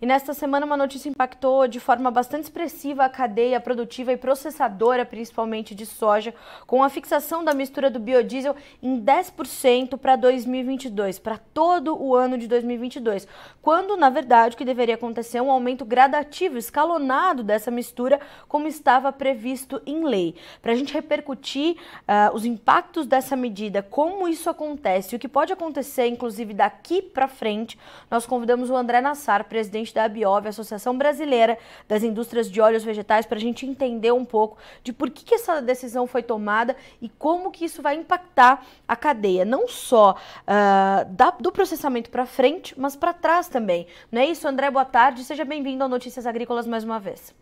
E nesta semana, uma notícia impactou de forma bastante expressiva a cadeia produtiva e processadora, principalmente de soja, com a fixação da mistura do biodiesel em 10% para 2022, para todo o ano de 2022, quando, na verdade, o que deveria acontecer é um aumento gradativo, escalonado dessa mistura, como estava previsto em lei. Para a gente repercutir uh, os impactos dessa medida, como isso acontece, o que pode acontecer, inclusive daqui para frente, nós convidamos o André Nassar, presidente presidente da ABIOV, Associação Brasileira das Indústrias de Óleos Vegetais, para a gente entender um pouco de por que, que essa decisão foi tomada e como que isso vai impactar a cadeia, não só uh, da, do processamento para frente, mas para trás também. Não é isso, André? Boa tarde, seja bem-vindo ao Notícias Agrícolas mais uma vez.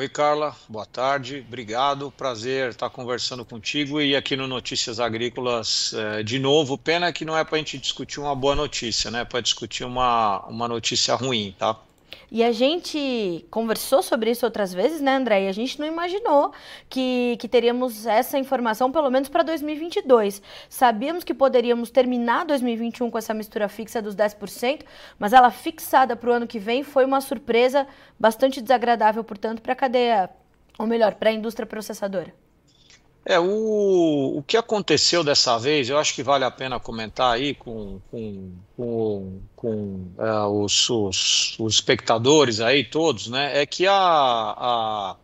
Oi, Carla, boa tarde, obrigado, prazer estar conversando contigo e aqui no Notícias Agrícolas eh, de novo. Pena que não é para a gente discutir uma boa notícia, né? É para discutir uma, uma notícia ruim, tá? E a gente conversou sobre isso outras vezes, né, André? E a gente não imaginou que, que teríamos essa informação, pelo menos para 2022. Sabíamos que poderíamos terminar 2021 com essa mistura fixa dos 10%, mas ela fixada para o ano que vem foi uma surpresa bastante desagradável, portanto, para a cadeia, ou melhor, para a indústria processadora. É, o, o que aconteceu dessa vez, eu acho que vale a pena comentar aí com, com, com, com é, os, os, os, espectadores aí todos, né? É que a, a,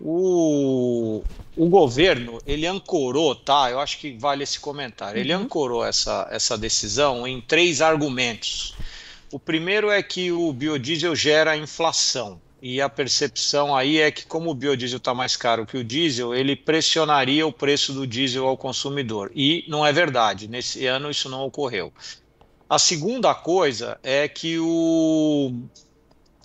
o, o governo, ele ancorou, tá? Eu acho que vale esse comentário. Ele uhum. ancorou essa, essa decisão em três argumentos. O primeiro é que o biodiesel gera inflação. E a percepção aí é que, como o biodiesel está mais caro que o diesel, ele pressionaria o preço do diesel ao consumidor. E não é verdade, nesse ano isso não ocorreu. A segunda coisa é que o,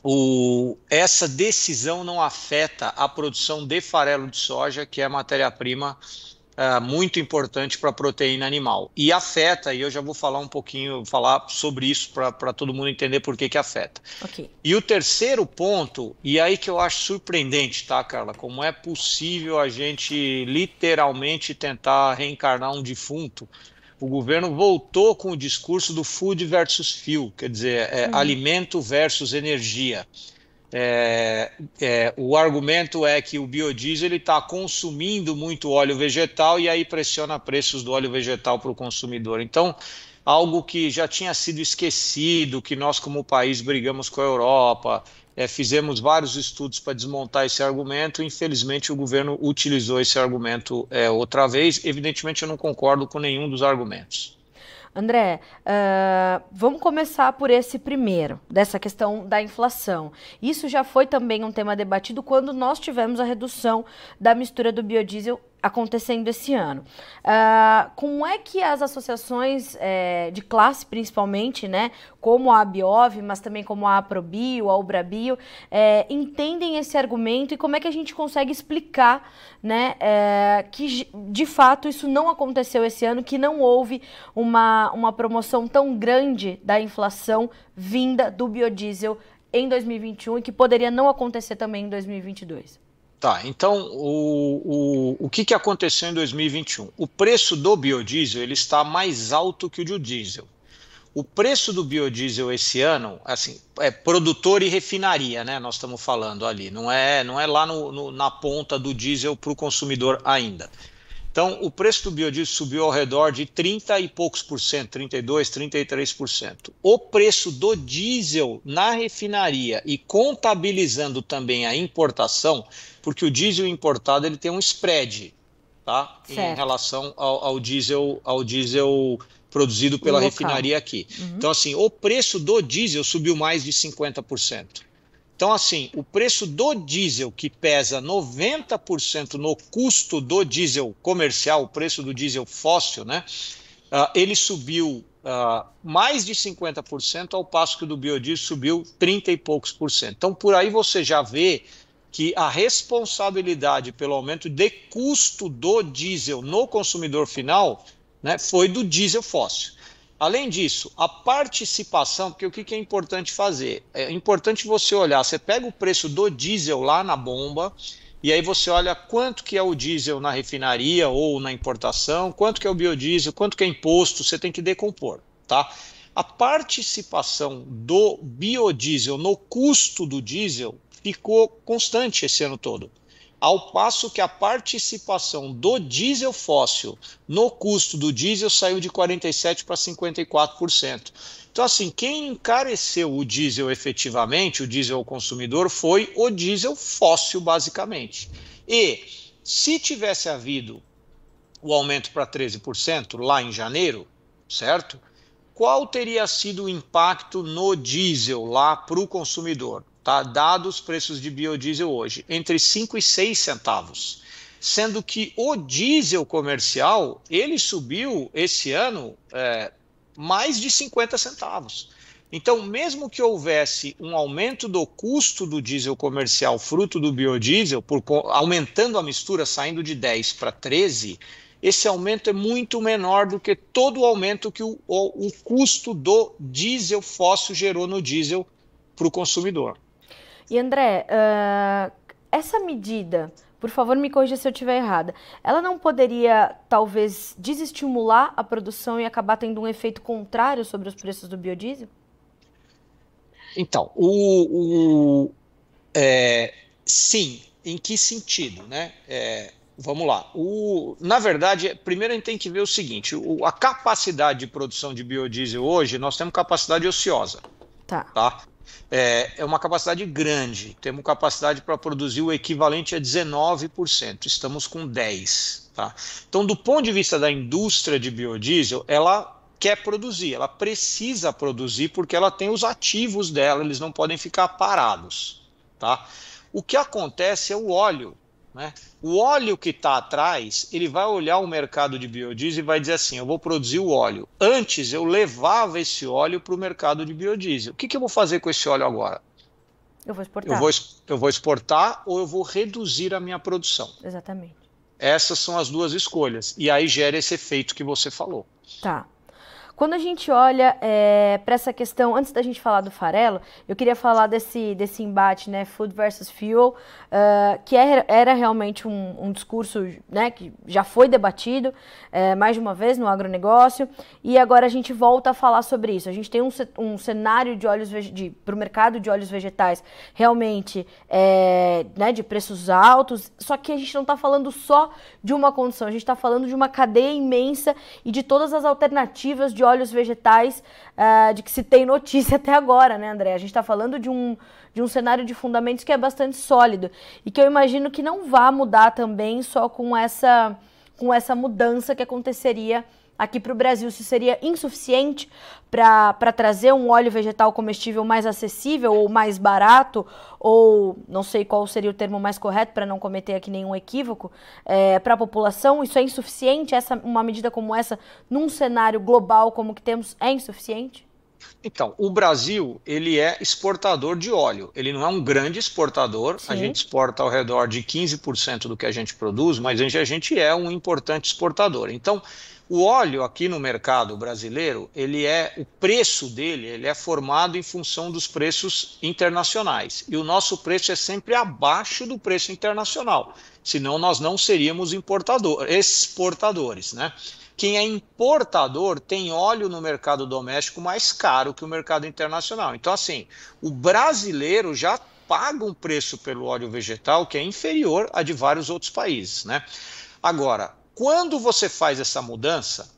o, essa decisão não afeta a produção de farelo de soja, que é a matéria-prima é, muito importante para a proteína animal. E afeta, e eu já vou falar um pouquinho, falar sobre isso para todo mundo entender por que, que afeta. Okay. E o terceiro ponto, e aí que eu acho surpreendente, tá, Carla? Como é possível a gente literalmente tentar reencarnar um defunto o governo voltou com o discurso do food versus fuel, quer dizer, é, uhum. alimento versus energia. É, é, o argumento é que o biodiesel está consumindo muito óleo vegetal e aí pressiona preços do óleo vegetal para o consumidor. Então, algo que já tinha sido esquecido, que nós, como país, brigamos com a Europa, é, fizemos vários estudos para desmontar esse argumento. Infelizmente, o governo utilizou esse argumento é, outra vez. Evidentemente, eu não concordo com nenhum dos argumentos. André, uh, vamos começar por esse primeiro, dessa questão da inflação. Isso já foi também um tema debatido quando nós tivemos a redução da mistura do biodiesel acontecendo esse ano. Uh, como é que as associações é, de classe, principalmente, né, como a Abiov, mas também como a Aprobio, a Ubrabio, é, entendem esse argumento e como é que a gente consegue explicar né, é, que, de fato, isso não aconteceu esse ano, que não houve uma, uma promoção tão grande da inflação vinda do biodiesel em 2021 e que poderia não acontecer também em 2022? Tá, então o, o, o que, que aconteceu em 2021? O preço do biodiesel ele está mais alto que o do diesel. O preço do biodiesel esse ano, assim, é produtor e refinaria, né? Nós estamos falando ali, não é, não é lá no, no na ponta do diesel para o consumidor ainda. Então, o preço do biodiesel subiu ao redor de 30 e poucos por cento, 32, 33 por cento. O preço do diesel na refinaria e contabilizando também a importação, porque o diesel importado ele tem um spread, tá? Em relação ao, ao diesel, ao diesel produzido pela refinaria aqui. Uhum. Então, assim, o preço do diesel subiu mais de 50%. Então, assim, o preço do diesel, que pesa 90% no custo do diesel comercial, o preço do diesel fóssil, né? Uh, ele subiu uh, mais de 50%, ao passo que o do biodiesel subiu 30 e poucos por cento. Então, por aí você já vê que a responsabilidade pelo aumento de custo do diesel no consumidor final né, foi do diesel fóssil. Além disso, a participação, porque o que, é importante fazer? É importante você olhar, você pega o preço do diesel lá na bomba, e aí você olha quanto que é o diesel na refinaria ou na importação, quanto que é o biodiesel, quanto que é imposto, você tem que decompor, tá? A participação do biodiesel no custo do diesel ficou constante esse ano todo ao passo que a participação do diesel fóssil no custo do diesel saiu de 47% para 54%. Então, assim, quem encareceu o diesel efetivamente, o diesel ao consumidor, foi o diesel fóssil, basicamente. E se tivesse havido o aumento para 13% lá em janeiro, certo? Qual teria sido o impacto no diesel lá para o consumidor? tá? dados os preços de biodiesel hoje, entre 5 e 6 centavos. Sendo que o diesel comercial, ele subiu esse ano é, mais de 50 centavos. Então, mesmo que houvesse um aumento do custo do diesel comercial fruto do biodiesel, por, aumentando a mistura, saindo de 10 para 13, esse aumento é muito menor do que todo o aumento que o, o, o custo do diesel fóssil gerou no diesel para o consumidor. E André, uh, essa medida, por favor me corrija se eu estiver errada, ela não poderia talvez desestimular a produção e acabar tendo um efeito contrário sobre os preços do biodiesel? Então, o, o é, sim, em que sentido, né? É, vamos lá. O, na verdade, primeiro a gente tem que ver o seguinte: o, a capacidade de produção de biodiesel hoje, nós temos capacidade ociosa. Tá. tá? é, é uma capacidade grande. Temos capacidade para produzir o equivalente a 19%. Estamos com 10%. Tá? Então, do ponto de vista da indústria de biodiesel, ela quer produzir, ela precisa produzir porque ela tem os ativos dela, eles não podem ficar parados. Tá? O que acontece é o óleo né? O óleo que está atrás, ele vai olhar o mercado de biodiesel e vai dizer assim: eu vou produzir o óleo. Antes eu levava esse óleo para o mercado de biodiesel. O que, que eu vou fazer com esse óleo agora? Eu vou exportar. Eu vou, eu vou exportar ou eu vou reduzir a minha produção. Exatamente. Essas são as duas escolhas. E aí gera esse efeito que você falou. Tá. Quando a gente olha é, eh, para essa questão, antes da gente falar do farelo, eu queria falar desse, desse embate, né, food versus fuel, uh, que era, é, era realmente um, um, discurso né, que já foi debatido é, mais de uma vez no agronegócio, e agora a gente volta a falar sobre isso. A gente tem um, um cenário de óleos para o mercado de óleos vegetais realmente é, né, de preços altos, só que a gente não está falando só de uma condição, a gente está falando de uma cadeia imensa e de todas as alternativas de óleos vegetais uh, de que se tem notícia até agora, né, André? A gente está falando de um, de um cenário de fundamentos que é bastante sólido e que eu imagino que não vá mudar também só com essa, com essa mudança que aconteceria aqui para o Brasil, se seria insuficiente para trazer um óleo vegetal comestível mais acessível ou mais barato, ou não sei qual seria o termo mais correto para não cometer aqui nenhum equívoco, é, para a população? Isso é insuficiente? Essa, uma medida como essa, num cenário global como que temos, é insuficiente? Então, o Brasil ele é exportador de óleo. Ele não é um grande exportador. Sim. A gente exporta ao redor de 15% do que a gente produz, mas a gente é um importante exportador. Então, o óleo aqui no mercado brasileiro, ele é o preço dele, ele é formado em função dos preços internacionais. E o nosso preço é sempre abaixo do preço internacional. Senão nós não seríamos importador, exportadores, né? Quem é importador tem óleo no mercado doméstico mais caro que o mercado internacional. Então assim, o brasileiro já paga um preço pelo óleo vegetal que é inferior a de vários outros países, né? Agora, quando você faz essa mudança,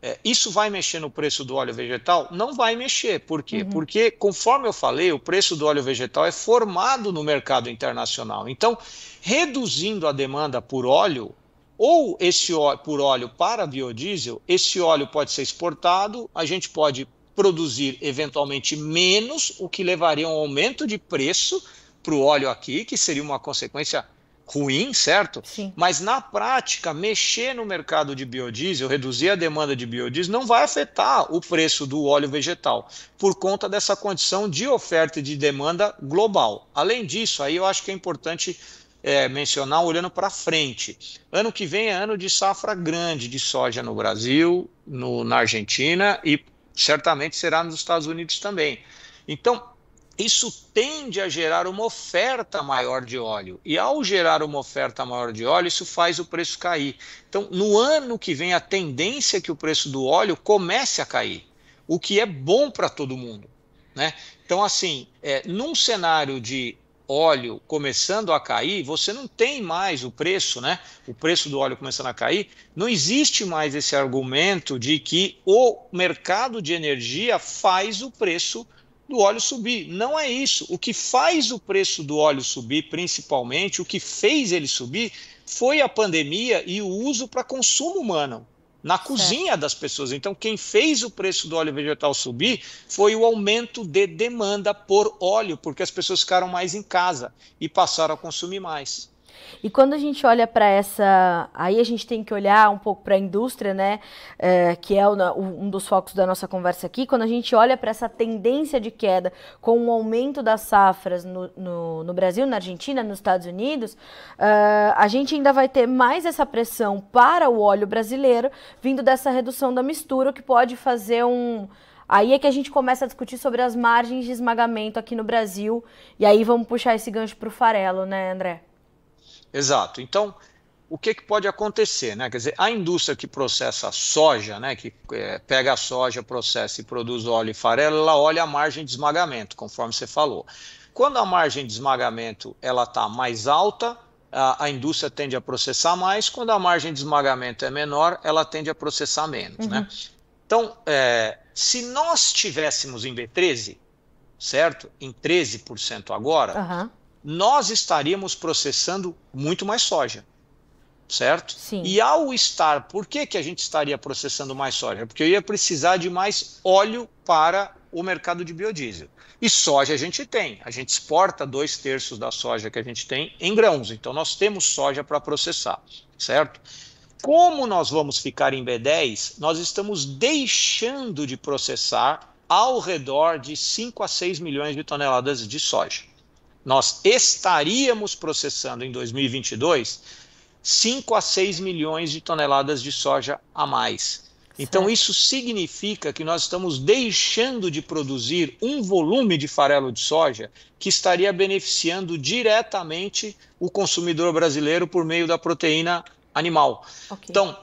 é, isso vai mexer no preço do óleo vegetal? Não vai mexer. Por quê? Uhum. Porque, conforme eu falei, o preço do óleo vegetal é formado no mercado internacional. Então, reduzindo a demanda por óleo, ou esse óleo, por óleo para biodiesel, esse óleo pode ser exportado, a gente pode produzir eventualmente menos, o que levaria a um aumento de preço para o óleo aqui, que seria uma consequência ruim, certo? Sim. Mas na prática, mexer no mercado de biodiesel, reduzir a demanda de biodiesel, não vai afetar o preço do óleo vegetal, por conta dessa condição de oferta e de demanda global. Além disso, aí eu acho que é importante é, mencionar olhando para frente. Ano que vem é ano de safra grande de soja no Brasil, no, na Argentina e certamente será nos Estados Unidos também. Então, isso tende a gerar uma oferta maior de óleo. E ao gerar uma oferta maior de óleo, isso faz o preço cair. Então, no ano que vem, a tendência é que o preço do óleo comece a cair, o que é bom para todo mundo. Né? Então, assim, é, num cenário de óleo começando a cair, você não tem mais o preço, né? O preço do óleo começando a cair, não existe mais esse argumento de que o mercado de energia faz o preço cair do óleo subir. Não é isso. O que faz o preço do óleo subir, principalmente, o que fez ele subir, foi a pandemia e o uso para consumo humano na cozinha é. das pessoas. Então, quem fez o preço do óleo vegetal subir foi o aumento de demanda por óleo, porque as pessoas ficaram mais em casa e passaram a consumir mais. E quando a gente olha para essa. Aí a gente tem que olhar um pouco para a indústria, né? É, que é o, um dos focos da nossa conversa aqui. Quando a gente olha para essa tendência de queda com o aumento das safras no, no, no Brasil, na Argentina, nos Estados Unidos, uh, a gente ainda vai ter mais essa pressão para o óleo brasileiro vindo dessa redução da mistura, o que pode fazer um. Aí é que a gente começa a discutir sobre as margens de esmagamento aqui no Brasil. E aí vamos puxar esse gancho para o farelo, né, André? Exato. Então, o que, que pode acontecer? Né? Quer dizer, a indústria que processa soja, né, que é, pega a soja, processa e produz óleo e farelo, ela olha a margem de esmagamento, conforme você falou. Quando a margem de esmagamento está mais alta, a, a, indústria tende a processar mais, quando a margem de esmagamento é menor, ela tende a processar menos. Né? Uhum. Né? Então, é, se nós tivéssemos em B13, certo? Em 13% agora, uhum nós estaríamos processando muito mais soja. Certo? Sim. E ao estar, por que, que a gente estaria processando mais soja? Porque eu ia precisar de mais óleo para o mercado de biodiesel. E soja a gente tem, a gente exporta dois terços da soja que a gente tem em grãos, então nós temos soja para processar, certo? Como nós vamos ficar em B10, nós estamos deixando de processar ao redor de 5 a 6 milhões de toneladas de soja nós estaríamos processando em 2022 5 a 6 milhões de toneladas de soja a mais. Então, certo. isso significa que nós estamos deixando de produzir um volume de farelo de soja que estaria beneficiando diretamente o consumidor brasileiro por meio da proteína animal. Okay. Então,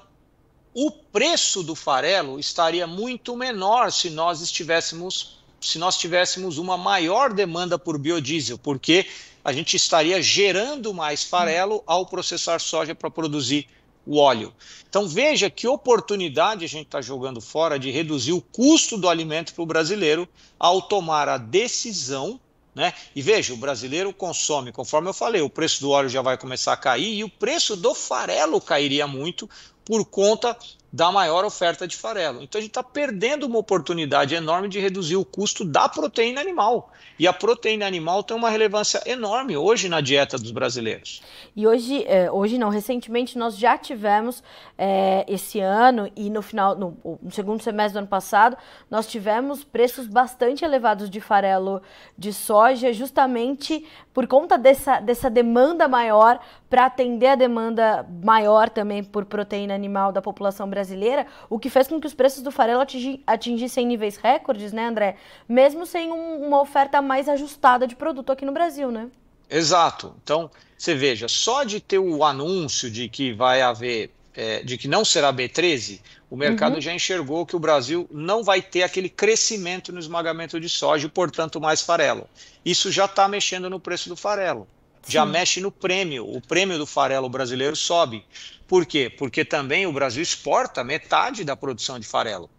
o preço do farelo estaria muito menor se nós estivéssemos se nós tivéssemos uma maior demanda por biodiesel, porque a gente estaria gerando mais farelo ao processar soja para produzir o óleo. Então veja que oportunidade a gente está jogando fora de reduzir o custo do alimento para o brasileiro ao tomar a decisão. Né? E veja, o brasileiro consome, conforme eu falei, o preço do óleo já vai começar a cair e o preço do farelo cairia muito por conta da maior oferta de farelo. Então a gente está perdendo uma oportunidade enorme de reduzir o custo da proteína animal. E a proteína animal tem uma relevância enorme hoje na dieta dos brasileiros. E hoje, é, hoje não, recentemente nós já tivemos é, esse ano e no final, no, no, segundo semestre do ano passado, nós tivemos preços bastante elevados de farelo de soja, justamente por conta dessa, dessa demanda maior para atender a demanda maior também por proteína animal da população brasileira brasileira, o que fez com que os preços do farelo atingi, atingissem níveis recordes, né, André? Mesmo sem um, uma oferta mais ajustada de produto aqui no Brasil, né? Exato. Então, você veja, só de ter o anúncio de que vai haver, é, de que não será B13, o mercado uhum. já enxergou que o Brasil não vai ter aquele crescimento no esmagamento de soja e, portanto, mais farelo. Isso já está mexendo no preço do farelo já Sim. mexe no prêmio. O prêmio do farelo brasileiro sobe. Por quê? Porque também o Brasil exporta metade da produção de farelo.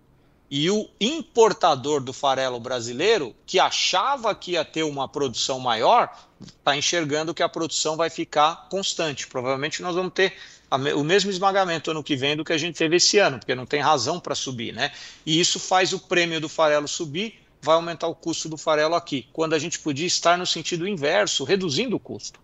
E o importador do farelo brasileiro, que achava que ia ter uma produção maior, está enxergando que a produção vai ficar constante. Provavelmente nós vamos ter o mesmo esmagamento ano que vem do que a gente teve esse ano, porque não tem razão para subir, né? E isso faz o prêmio do farelo subir, vai aumentar o custo do farelo aqui, quando a gente podia estar no sentido inverso, reduzindo o custo.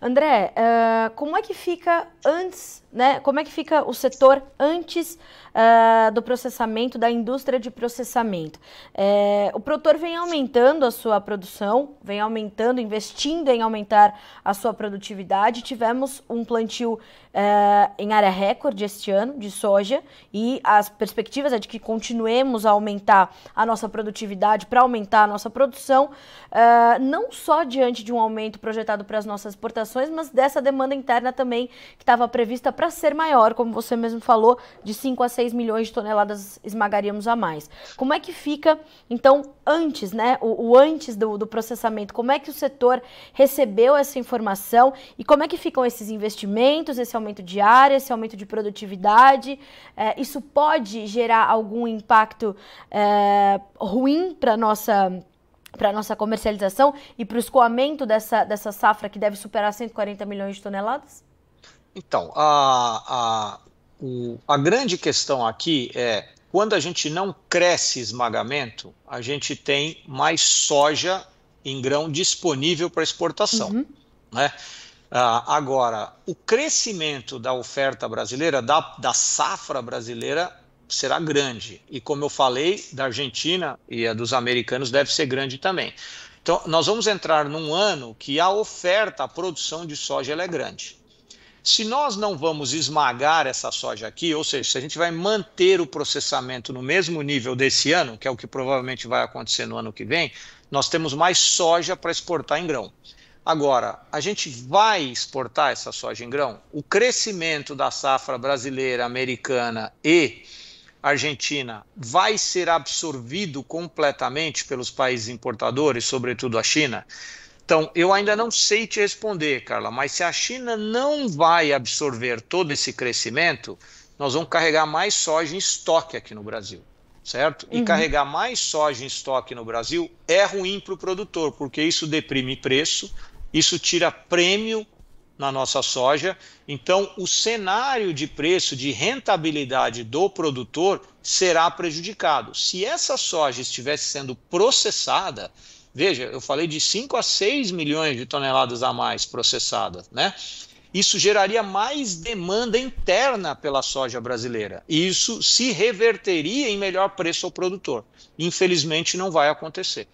André, uh, como é que fica antes né, como é que fica o setor antes uh, do processamento, da indústria de processamento? É, o produtor vem aumentando a sua produção, vem aumentando, investindo em aumentar a sua produtividade. Tivemos um plantio uh, em área recorde este ano de soja e as perspectivas é de que continuemos a aumentar a nossa produtividade para aumentar a nossa produção, uh, não só diante de um aumento projetado para as nossas exportações, mas dessa demanda interna também que estava prevista para ser maior, como você mesmo falou, de 5 a 6 milhões de toneladas esmagaríamos a mais. Como é que fica, então, antes, né? O, o antes do, do processamento, como é que o setor recebeu essa informação e como é que ficam esses investimentos, esse aumento de área, esse aumento de produtividade? É, isso pode gerar algum impacto é, ruim para nossa para nossa comercialização e para o escoamento dessa, dessa safra que deve superar 140 milhões de toneladas? Então, a, a, o, a grande questão aqui é quando a gente não cresce esmagamento, a gente tem mais soja em grão disponível para exportação. Uhum. Né? Ah, agora, o crescimento da oferta brasileira, da, da safra brasileira, será grande. E como eu falei, da Argentina e a dos americanos deve ser grande também. Então, nós vamos entrar num ano que a oferta, a produção de soja ela é grande. Se nós não vamos esmagar essa soja aqui, ou seja, se a gente vai manter o processamento no mesmo nível desse ano, que é o que provavelmente vai acontecer no ano que vem, nós temos mais soja para exportar em grão. Agora, a gente vai exportar essa soja em grão? O crescimento da safra brasileira, americana e Argentina vai ser absorvido completamente pelos países importadores, sobretudo a China? Então, eu ainda não sei te responder, Carla, mas se a China não vai absorver todo esse crescimento, nós vamos carregar mais soja em estoque aqui no Brasil, certo? E uhum. carregar mais soja em estoque no Brasil é ruim para o produtor, porque isso deprime preço, isso tira prêmio na nossa soja. Então, o cenário de preço, de rentabilidade do produtor será prejudicado. Se essa soja estivesse sendo processada, Veja, eu falei de 5 a 6 milhões de toneladas a mais processadas, né? Isso geraria mais demanda interna pela soja brasileira. E isso se reverteria em melhor preço ao produtor. Infelizmente, não vai acontecer.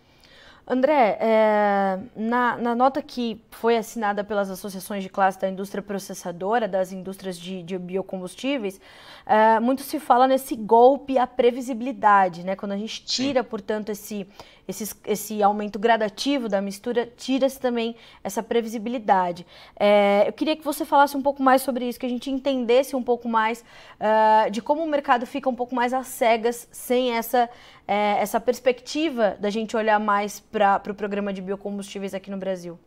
André, é, na, na, nota que foi assinada pelas associações de classe da indústria processadora, das indústrias de, de biocombustíveis, é, muito se fala nesse golpe à previsibilidade, né? Quando a gente tira, Sim. portanto, esse, esse, esse, aumento gradativo da mistura, tira-se também essa previsibilidade. É, eu queria que você falasse um pouco mais sobre isso, que a gente entendesse um pouco mais é, de como o mercado fica um pouco mais às cegas sem essa é, essa perspectiva da gente olhar mais para o pro programa de biocombustíveis aqui no Brasil?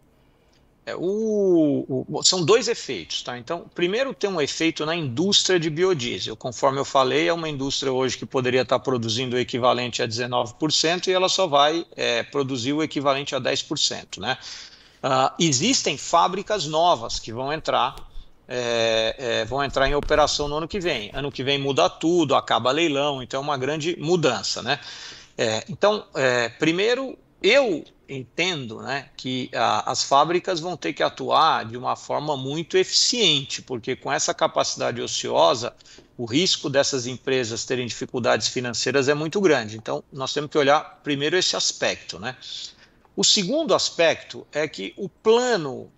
É, o, o, são dois efeitos, tá? Então, primeiro tem um efeito na indústria de biodiesel. Conforme eu falei, é uma indústria hoje que poderia estar produzindo o equivalente a 19% e ela só vai é, produzir o equivalente a 10%, né? Uh, existem fábricas novas que vão entrar é, é, vão entrar em operação no ano que vem. Ano que vem muda tudo, acaba leilão, então é uma grande mudança, né? É, então, é, primeiro, eu entendo né, que a, as fábricas vão ter que atuar de uma forma muito eficiente, porque com essa capacidade ociosa, o risco dessas empresas terem dificuldades financeiras é muito grande. Então, nós temos que olhar primeiro esse aspecto, né? O segundo aspecto é que o plano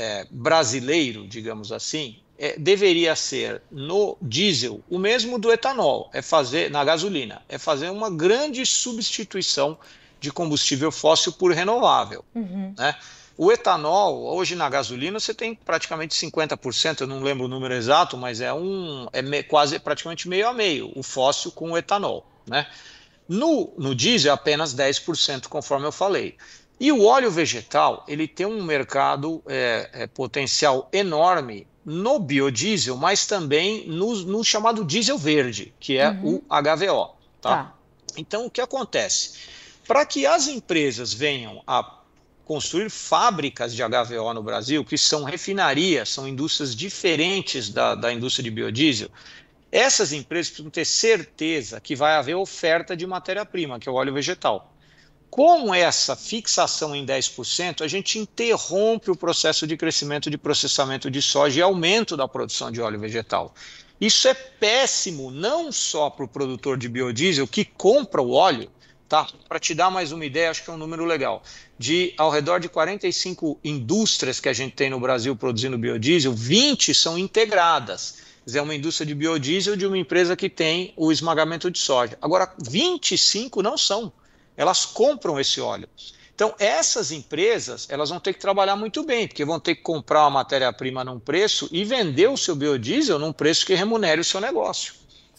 é, brasileiro, digamos assim, é, deveria ser no diesel o mesmo do etanol, é fazer na gasolina, é fazer uma grande substituição de combustível fóssil por renovável. Uhum. Né? O etanol, hoje na gasolina, você tem praticamente 50%, eu não lembro o número exato, mas é um é me, quase praticamente meio a meio, o fóssil com o etanol. Né? No, no diesel, é apenas 10%, conforme eu falei. E o óleo vegetal ele tem um mercado é, é, potencial enorme no biodiesel, mas também no, no chamado diesel verde, que é uhum. o HVO. Tá? tá? Então, o que acontece? Para que as empresas venham a construir fábricas de HVO no Brasil, que são refinarias, são indústrias diferentes da, da indústria de biodiesel, essas empresas precisam ter certeza que vai haver oferta de matéria-prima, que é o óleo vegetal. Com essa fixação em 10%, a gente interrompe o processo de crescimento de processamento de soja e aumento da produção de óleo vegetal. Isso é péssimo não só para o produtor de biodiesel que compra o óleo, tá? Para te dar mais uma ideia, acho que é um número legal. De ao redor de 45 indústrias que a gente tem no Brasil produzindo biodiesel, 20 são integradas é uma indústria de biodiesel de uma empresa que tem o esmagamento de soja. Agora, 25 não são elas compram esse óleo. Então, essas empresas, elas vão ter que trabalhar muito bem, porque vão ter que comprar uma matéria-prima num preço e vender o seu biodiesel num preço que remunere o seu negócio.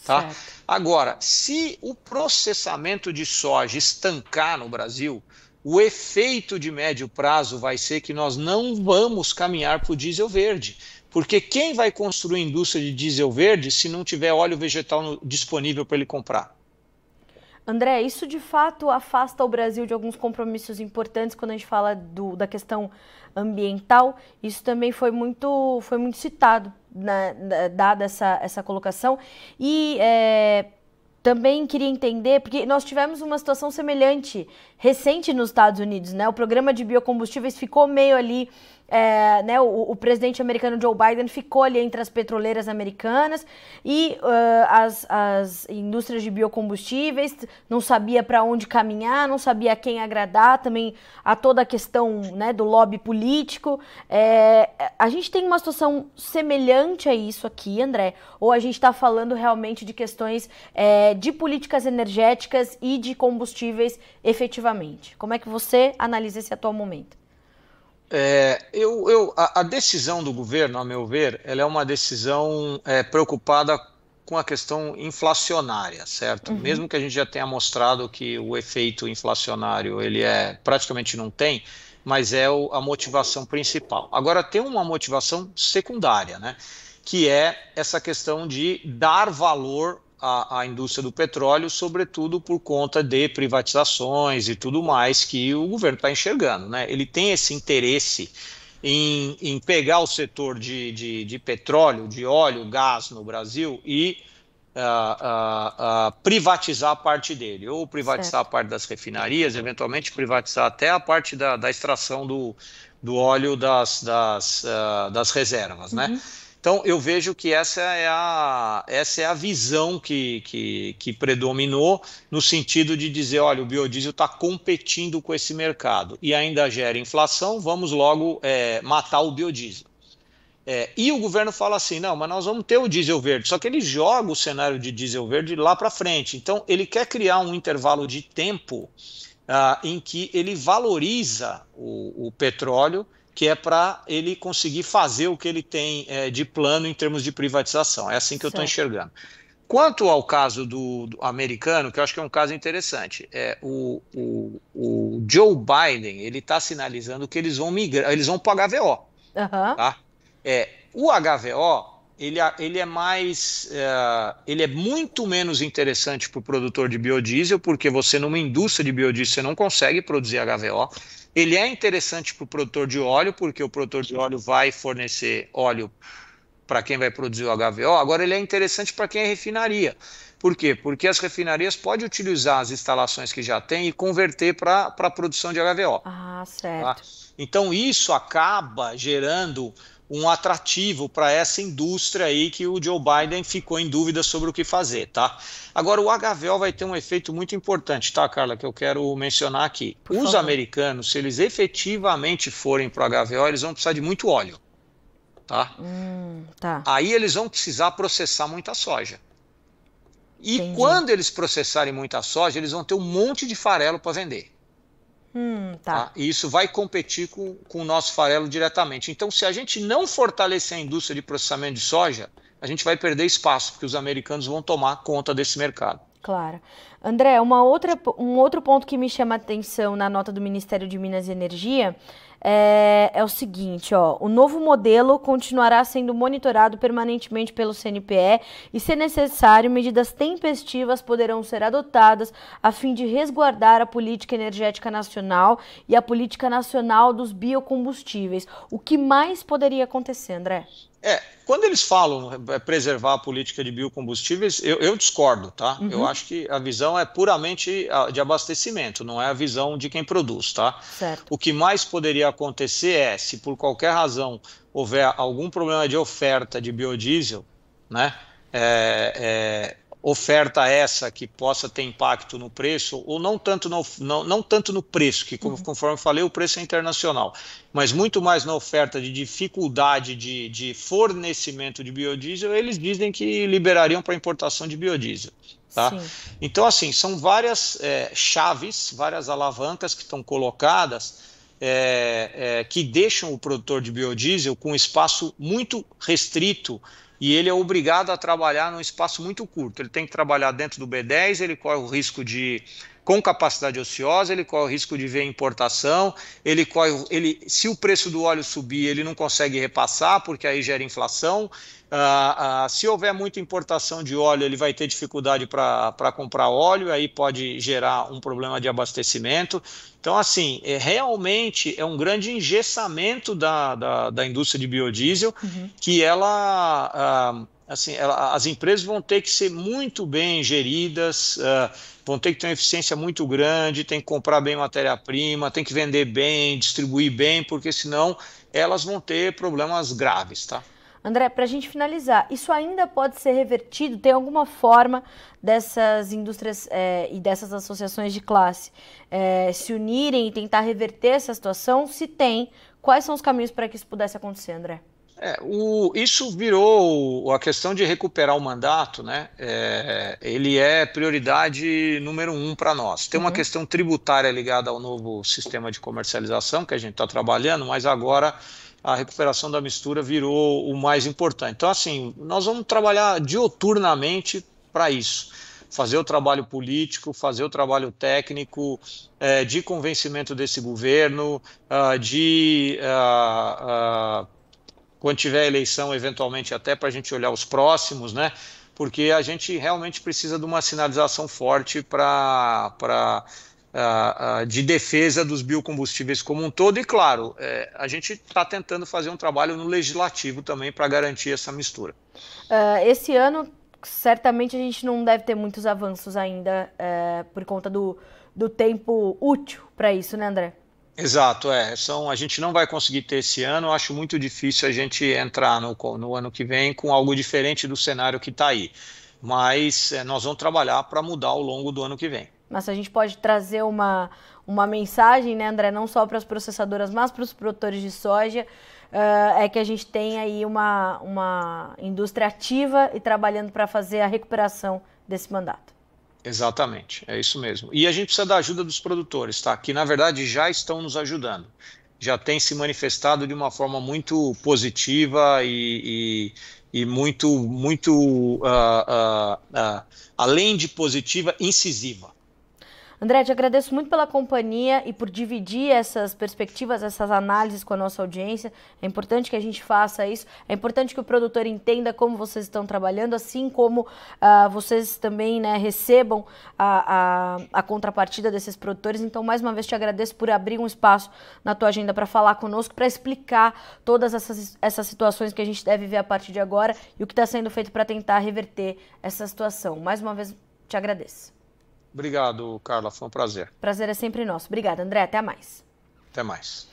Tá? Agora, se o processamento de soja estancar no Brasil, o efeito de médio prazo vai ser que nós não vamos caminhar para o diesel verde. Porque quem vai construir indústria de diesel verde se não tiver óleo vegetal disponível para ele comprar? André, isso de fato afasta o Brasil de alguns compromissos importantes quando a gente fala do, da questão ambiental. Isso também foi muito, foi muito citado, na, né, dada essa, essa colocação. E é, também queria entender, porque nós tivemos uma situação semelhante recente nos Estados Unidos, né? O programa de biocombustíveis ficou meio ali, é, né? O, o, presidente americano Joe Biden ficou ali entre as petroleiras americanas e uh, as, as indústrias de biocombustíveis, não sabia para onde caminhar, não sabia a quem agradar, também a toda a questão né, do lobby político. É, a gente tem uma situação semelhante a isso aqui, André, ou a gente está falando realmente de questões. É, de políticas energéticas e de combustíveis efetivamente? Como é que você analisa esse atual momento? É, eu, eu a, a, decisão do governo, a meu ver, ela é uma decisão é, preocupada com a questão inflacionária, certo? Uhum. Mesmo que a gente já tenha mostrado que o efeito inflacionário ele é praticamente não tem, mas é o, a motivação principal. Agora tem uma motivação secundária, né? Que é essa questão de dar valor a, a indústria do petróleo, sobretudo por conta de privatizações e tudo mais que o governo está enxergando. Né? Ele tem esse interesse em, em pegar o setor de, de, de, petróleo, de óleo, gás no Brasil e uh, uh, uh, privatizar a parte dele, ou privatizar certo. a parte das refinarias, eventualmente privatizar até a parte da, da extração do, do óleo das, das, das reservas. Né? Uhum. Né? Então, eu vejo que essa é a, essa é a visão que, que, que predominou, no sentido de dizer: olha, o biodiesel está competindo com esse mercado e ainda gera inflação, vamos logo é, matar o biodiesel. É, e o governo fala assim: não, mas nós vamos ter o diesel verde. Só que ele joga o cenário de diesel verde lá para frente. Então, ele quer criar um intervalo de tempo ah, em que ele valoriza o, o petróleo que é para ele conseguir fazer o que ele tem é, de plano em termos de privatização. É assim que eu estou enxergando. Quanto ao caso do, do, americano, que eu acho que é um caso interessante, é, o, o, o Joe Biden ele está sinalizando que eles vão migrar, eles vão para o HVO. Uhum. Tá? É, o HVO ele, ele é mais é, ele é muito menos interessante para o produtor de biodiesel, porque você numa indústria de biodiesel você não consegue produzir HVO ele é interessante para o produtor de óleo, porque o produtor de óleo vai fornecer óleo para quem vai produzir o HVO. Agora, ele é interessante para quem é refinaria. Por quê? Porque as refinarias podem utilizar as instalações que já têm e converter para a produção de HVO. Ah, tá? certo. Tá? Então, isso acaba gerando um atrativo para essa indústria aí que o Joe Biden ficou em dúvida sobre o que fazer, tá? Agora o HVO vai ter um efeito muito importante, tá, Carla, que eu quero mencionar aqui. Por Os favor. americanos, se eles efetivamente forem para o HVO, eles vão precisar de muito óleo, tá? Hum, tá. Aí eles vão precisar processar muita soja. E Entendi. quando eles processarem muita soja, eles vão ter um monte de farelo para vender. Hum, tá. tá. E isso vai competir com, com o nosso farelo diretamente. Então, se a gente não fortalecer a indústria de processamento de soja, a gente vai perder espaço, porque os americanos vão tomar conta desse mercado. Claro. André, uma outra, um outro ponto que me chama a atenção na nota do Ministério de Minas e Energia é, é o seguinte, ó, o novo modelo continuará sendo monitorado permanentemente pelo CNPE e, se necessário, medidas tempestivas poderão ser adotadas a fim de resguardar a política energética nacional e a política nacional dos biocombustíveis. O que mais poderia acontecer, André? É, quando eles falam é, preservar a política de biocombustíveis, eu, eu discordo, tá? Uhum. Eu acho que a visão é puramente ah, de abastecimento, não é a visão de quem produz, tá? Certo. O que mais poderia acontecer é, se por qualquer razão houver algum problema de oferta de biodiesel, né? É, é, oferta essa que possa ter impacto no preço, ou não tanto no, não, não tanto no preço, que como, uhum. conforme falei, o preço é internacional, mas muito mais na oferta de dificuldade de, de fornecimento de biodiesel, eles dizem que liberariam para importação de biodiesel. Tá? Então, assim, são várias é, chaves, várias alavancas que estão colocadas é, é, que deixam o produtor de biodiesel com espaço muito restrito e ele é obrigado a trabalhar num espaço muito curto. Ele tem que trabalhar dentro do B10, ele corre o risco de com capacidade ociosa, ele corre o risco de ver importação, ele corre, ele, se o preço do óleo subir, ele não consegue repassar, porque aí gera inflação. Ah, ah, se houver muita importação de óleo, ele vai ter dificuldade para comprar óleo, aí pode gerar um problema de abastecimento. Então, assim, é, realmente é um grande engessamento da, da, da indústria de biodiesel uhum. que ela. Ah, assim, ela, as empresas vão ter que ser muito bem geridas, uh, vão ter que ter uma eficiência muito grande, tem que comprar bem matéria-prima, tem que vender bem, distribuir bem, porque senão elas vão ter problemas graves, tá? André, para a gente finalizar, isso ainda pode ser revertido? Tem alguma forma dessas indústrias é, e dessas associações de classe é, se unirem e tentar reverter essa situação? Se tem, quais são os caminhos para que isso pudesse acontecer, André? É, o, isso virou a questão de recuperar o mandato, né? É, ele é prioridade número um para nós. Tem uma uhum. questão tributária ligada ao novo sistema de comercialização que a gente está trabalhando, mas agora a recuperação da mistura virou o mais importante. Então, assim, nós vamos trabalhar dioturnamente para isso. Fazer o trabalho político, fazer o trabalho técnico é, de convencimento desse governo, uh, de. Uh, uh, quando tiver eleição, eventualmente, até para a gente olhar os próximos, né? Porque a gente realmente precisa de uma sinalização forte para de defesa dos biocombustíveis como um todo. E, claro, é, a gente está tentando fazer um trabalho no legislativo também para garantir essa mistura. Uh, esse ano, certamente, a gente não deve ter muitos avanços ainda é, por conta do, do tempo útil para isso, né, André? Exato, é. São, a gente não vai conseguir ter esse ano. Acho muito difícil a gente entrar no, no ano que vem com algo diferente do cenário que está aí. Mas é, nós vamos trabalhar para mudar ao longo do ano que vem mas a gente pode trazer uma, uma mensagem, né, André, não só para as processadoras, mas para os produtores de soja, uh, é que a gente tem aí uma, uma indústria ativa e trabalhando para fazer a recuperação desse mandato. Exatamente, é isso mesmo. E a gente precisa da ajuda dos produtores, tá? Que na verdade já estão nos ajudando. Já tem se manifestado de uma forma muito positiva e, e, e muito, muito uh, uh, além de positiva, incisiva. André, te agradeço muito pela companhia e por dividir essas perspectivas, essas análises com a nossa audiência. É importante que a gente faça isso, é importante que o produtor entenda como vocês estão trabalhando, assim como uh, vocês também né, recebam a, a, a contrapartida desses produtores. Então, mais uma vez, te agradeço por abrir um espaço na tua agenda para falar conosco, para explicar todas essas, essas situações que a gente deve ver a partir de agora e o que está sendo feito para tentar reverter essa situação. Mais uma vez, te agradeço. Obrigado, Carla. Foi um prazer. Prazer é sempre nosso. Obrigada, André. Até mais. Até mais.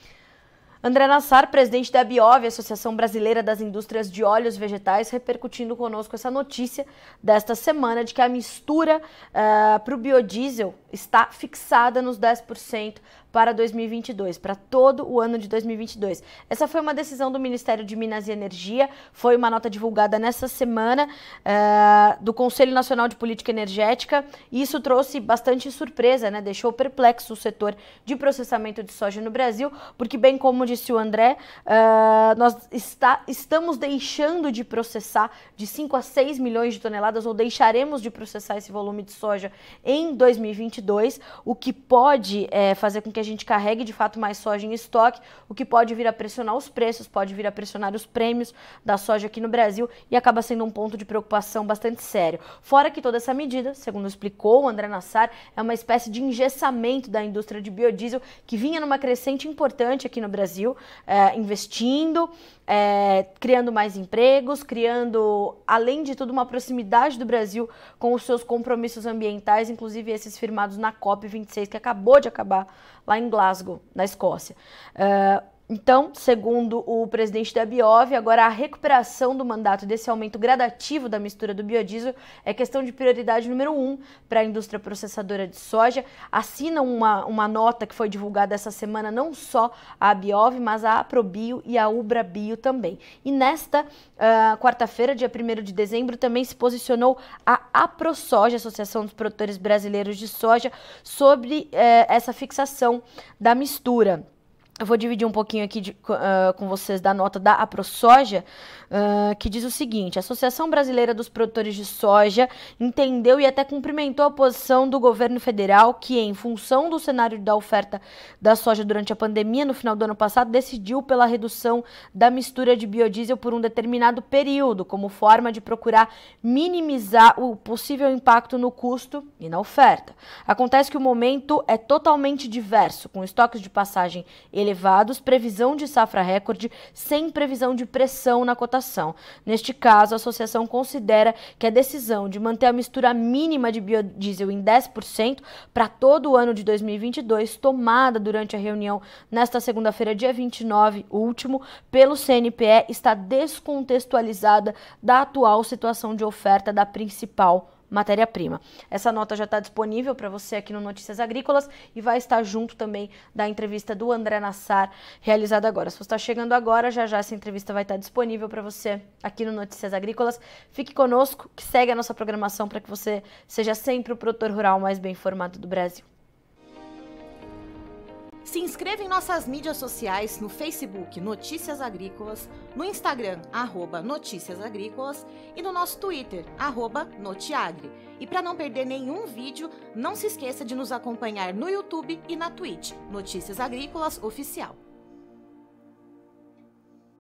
André Nassar, presidente da Biov, Associação Brasileira das Indústrias de Óleos Vegetais, repercutindo conosco essa notícia desta semana de que a mistura uh, eh, para o biodiesel está fixada nos 10% para 2022, para todo o ano de 2022. Essa foi uma decisão do Ministério de Minas e Energia, foi uma nota divulgada nessa semana uh, do Conselho Nacional de Política Energética, e isso trouxe bastante surpresa, né? deixou perplexo o setor de processamento de soja no Brasil, porque, bem como disse o André, uh, nós está, estamos deixando de processar de 5 a 6 milhões de toneladas, ou deixaremos de processar esse volume de soja em 2022 2022, o que pode é, fazer com que a gente carregue de fato mais soja em estoque, o que pode vir a pressionar os preços, pode vir a pressionar os prêmios da soja aqui no Brasil e acaba sendo um ponto de preocupação bastante sério. Fora que toda essa medida, segundo explicou o André Nassar, é uma espécie de engessamento da indústria de biodiesel que vinha numa crescente importante aqui no Brasil, é, investindo, é, criando mais empregos, criando, além de tudo, uma proximidade do Brasil com os seus compromissos ambientais, inclusive esses firmados na COP26, que acabou de acabar lá em Glasgow, na Escócia. Uh, então, segundo o presidente da Biov, agora a recuperação do mandato desse aumento gradativo da mistura do biodiesel é questão de prioridade número um para a indústria processadora de soja. Assina uma, uma nota que foi divulgada essa semana não só a Biov, mas a Aprobio e a Ubrabio também. E nesta uh, quarta-feira, dia 1 de dezembro, também se posicionou a AproSoja, Associação dos Produtores Brasileiros de Soja, sobre uh, essa fixação da mistura. Eu vou dividir um pouquinho aqui de, uh, com vocês da nota da AproSoja, uh, que diz o seguinte: a Associação Brasileira dos Produtores de Soja entendeu e até cumprimentou a posição do governo federal, que, em função do cenário da oferta da soja durante a pandemia no final do ano passado, decidiu pela redução da mistura de biodiesel por um determinado período, como forma de procurar minimizar o possível impacto no custo e na oferta. Acontece que o momento é totalmente diverso, com estoques de passagem elevados elevados, previsão de safra recorde, sem previsão de pressão na cotação. Neste caso, a associação considera que a decisão de manter a mistura mínima de biodiesel em 10% para todo o ano de 2022, tomada durante a reunião nesta segunda-feira, dia 29, último, pelo CNPE, está descontextualizada da atual situação de oferta da principal matéria-prima. Essa nota já está disponível para você aqui no Notícias Agrícolas e vai estar junto também da entrevista do André Nassar realizada agora. Se você está chegando agora, já já essa entrevista vai estar disponível para você aqui no Notícias Agrícolas. Fique conosco, que segue a nossa programação para que você seja sempre o produtor rural mais bem informado do Brasil. Se inscreva em nossas mídias sociais no Facebook Notícias Agrícolas, no Instagram arroba Notícias Agrícolas e no nosso Twitter arroba Notiagre. E para não perder nenhum vídeo, não se esqueça de nos acompanhar no YouTube e na Twitch Notícias Agrícolas Oficial.